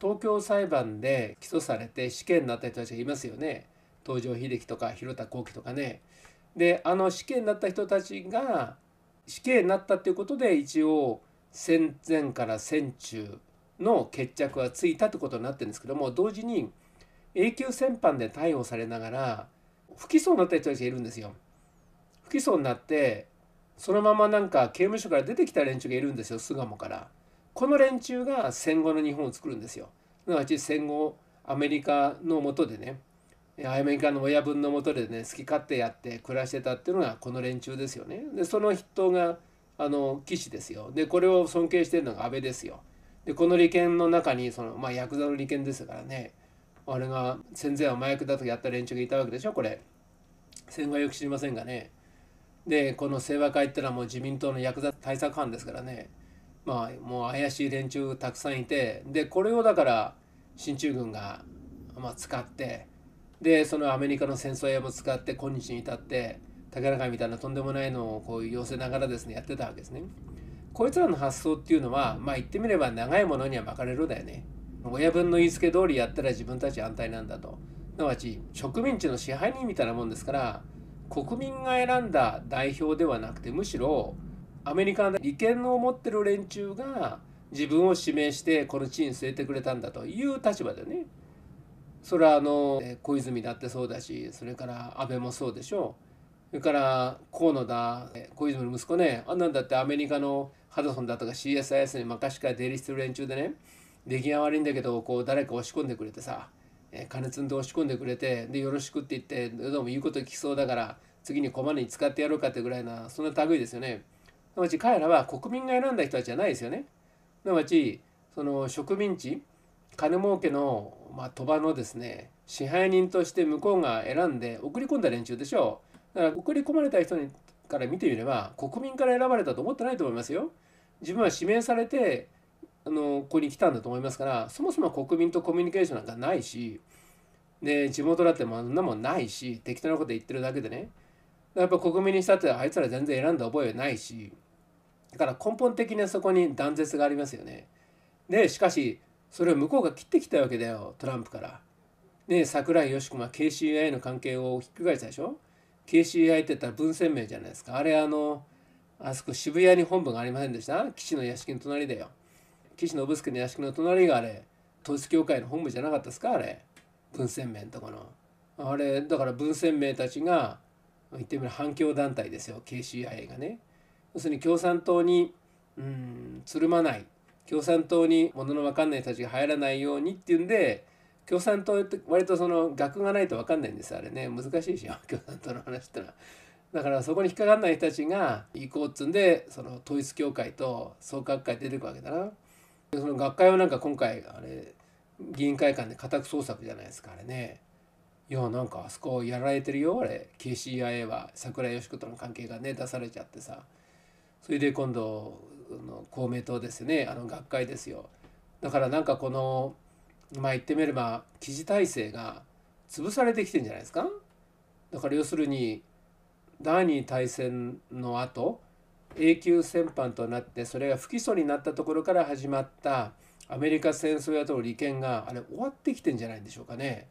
東京裁判で起訴されて死刑になった人たちがいますよね東条英機とか広田幸喜とかね。であの死刑になった人たちが死刑になったっていうことで一応戦前から戦中の決着はついたってことになってるんですけども同時に永久戦犯で逮捕されながら不起訴になった人たちがいるんですよ。不起訴になってそのままなんか刑務所から出てきた連中がいるんですよ巣鴨から。この連中が戦後の日本を作るんですよ。すなわち戦後アメリカのもとでねアメリカの親分のもとでね好き勝手やって暮らしてたっていうのがこの連中ですよね。でその筆頭があの岸ですよ。でこれを尊敬してるのが安倍ですよ。でこの利権の中にその、まあ、ヤクザの利権ですからねあれが戦前は麻薬だとやった連中がいたわけでしょこれ。戦後はよく知りませんがね。でこの清和会ってのはもう自民党のヤクザ対策班ですからね。まあもう怪しい連中たくさんいてでこれをだから進駐軍が、まあ、使ってでそのアメリカの戦争屋も使って今日に至って竹中みたいなとんでもないのをこう寄せながらですねやってたわけですね。こいつらの発想っていうのはまあ言ってみれば長いものには巻かれるだよね。親分の言いつけ通りやったら自分たち安泰なんだと。すなわち植民地の支配人みたいなもんですから国民が選んだ代表ではなくてむしろアメリカの利権を持ってる連中が自分を指名してこの地に据えてくれたんだという立場でねそれはあの小泉だってそうだしそれから安倍もそうでしょうそれから河野だ小泉の息子ねあんなんだってアメリカのハドソンだとか CSIS に昔から出入りしてる連中でね出来が悪いんだけどこう誰か押し込んでくれてさ金積んで押し込んでくれてでよろしくって言ってどうも言うこと聞きそうだから次に駒に使ってやろうかってぐらいなそんな類ですよね。なわち彼らは国民が選んだ人たちじゃないですよね。なわちその植民地金儲けの、まあ、鳥羽のですね支配人として向こうが選んで送り込んだ連中でしょう。だから送り込まれた人にから見てみれば国民から選ばれたと思ってないと思いますよ。自分は指名されてあのここに来たんだと思いますからそもそも国民とコミュニケーションなんかないしで地元だってもあんなもんないし適当なこと言ってるだけでねやっぱ国民にしたってあいつら全然選んだ覚えはないしだから根本的にそこに断絶がありますよね。でしかしそれを向こうが切ってきたわけだよトランプから。ね桜井よしこが KCI の関係をひっくり返したでしょ ?KCI って言ったら文鮮明じゃないですか。あれあのあそこ渋谷に本部がありませんでした岸の屋敷の隣だよ。岸信介の屋敷の隣があれ統一教会の本部じゃなかったですかあれ文鮮明のとこの。あれだから文鮮明たちが言ってみれば反共団体ですよ KCI がね。要するに共産党にうんつるまない共産党にものの分かんない人たちが入らないようにっていうんで共産党って割とその学がないと分かんないんですあれね難しいでしょ 共産党の話ってのは。だからそこに引っかかんない人たちが行こうっつんでその統一教会と創価学会出てくわけだな。でその学会はなんか今回あれ議員会館で家宅捜索じゃないですかあれね。いやなんかあそこやられてるよあれ KCIA は桜井よし子との関係がね出されちゃってさそれで今度公明党ですねあの学会ですよだからなんかこのまあ言ってみれば記事体制が潰されてきてんじゃないですかだから要するに第二大戦の後永久戦犯となってそれが不起訴になったところから始まったアメリカ戦争野党利権があれ終わってきてんじゃないんでしょうかね。